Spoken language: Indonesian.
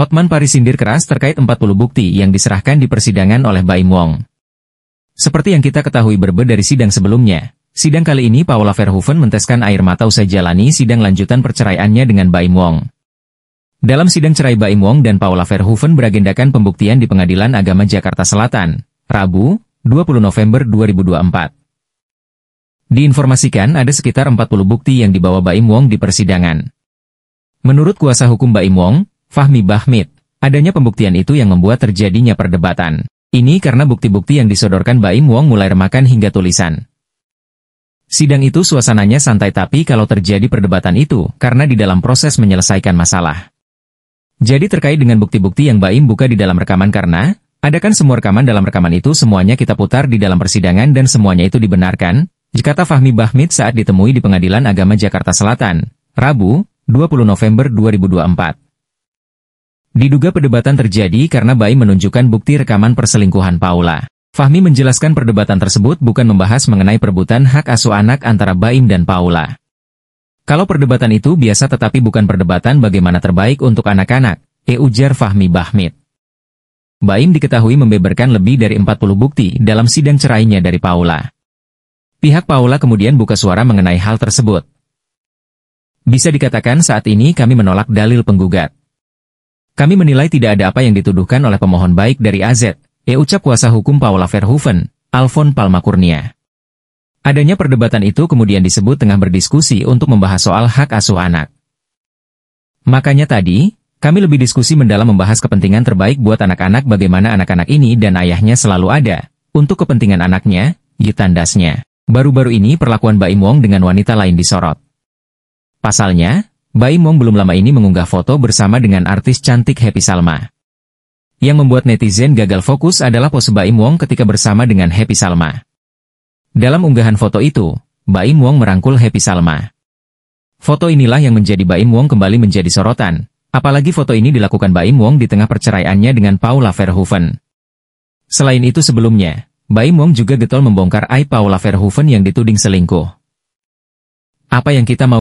Hotman Paris sindir keras terkait 40 bukti yang diserahkan di persidangan oleh Baim Wong. Seperti yang kita ketahui berbeda dari sidang sebelumnya, sidang kali ini Paula Verhoeven menteskan air mata usai jalani sidang lanjutan perceraiannya dengan Baim Wong. Dalam sidang cerai Baim Wong dan Paula Verhoeven beragendakan pembuktian di Pengadilan Agama Jakarta Selatan, Rabu, 20 November 2024. Diinformasikan ada sekitar 40 bukti yang dibawa Baim Wong di persidangan. Menurut kuasa hukum Baim Wong, Fahmi Bahmid. Adanya pembuktian itu yang membuat terjadinya perdebatan. Ini karena bukti-bukti yang disodorkan Baim Wong mulai remakan hingga tulisan. Sidang itu suasananya santai tapi kalau terjadi perdebatan itu, karena di dalam proses menyelesaikan masalah. Jadi terkait dengan bukti-bukti yang Baim buka di dalam rekaman karena, adakan semua rekaman dalam rekaman itu semuanya kita putar di dalam persidangan dan semuanya itu dibenarkan, jikata Fahmi Bahmid saat ditemui di Pengadilan Agama Jakarta Selatan, Rabu, 20 November 2024. Diduga perdebatan terjadi karena Bai menunjukkan bukti rekaman perselingkuhan Paula. Fahmi menjelaskan perdebatan tersebut bukan membahas mengenai perebutan hak asuh anak antara Baim dan Paula. Kalau perdebatan itu biasa tetapi bukan perdebatan bagaimana terbaik untuk anak-anak, e ujar Fahmi Bahmid. Baim diketahui membeberkan lebih dari 40 bukti dalam sidang cerainya dari Paula. Pihak Paula kemudian buka suara mengenai hal tersebut. Bisa dikatakan saat ini kami menolak dalil penggugat. Kami menilai tidak ada apa yang dituduhkan oleh pemohon baik dari AZ, ya e ucap kuasa hukum Paula Verhoeven, Alfon Palmakurnia. Adanya perdebatan itu kemudian disebut tengah berdiskusi untuk membahas soal hak asuh anak. Makanya tadi, kami lebih diskusi mendalam membahas kepentingan terbaik buat anak-anak bagaimana anak-anak ini dan ayahnya selalu ada, untuk kepentingan anaknya, ditandasnya. Baru-baru ini perlakuan Baim Wong dengan wanita lain disorot. Pasalnya, Baim Wong belum lama ini mengunggah foto bersama dengan artis cantik Happy Salma. Yang membuat netizen gagal fokus adalah pose Baim Wong ketika bersama dengan Happy Salma. Dalam unggahan foto itu, Baim Wong merangkul Happy Salma. Foto inilah yang menjadi Baim Wong kembali menjadi sorotan, apalagi foto ini dilakukan Baim Wong di tengah perceraiannya dengan Paula Verhoeven. Selain itu sebelumnya, Baim Wong juga getol membongkar ai Paula Verhoeven yang dituding selingkuh. Apa yang kita mau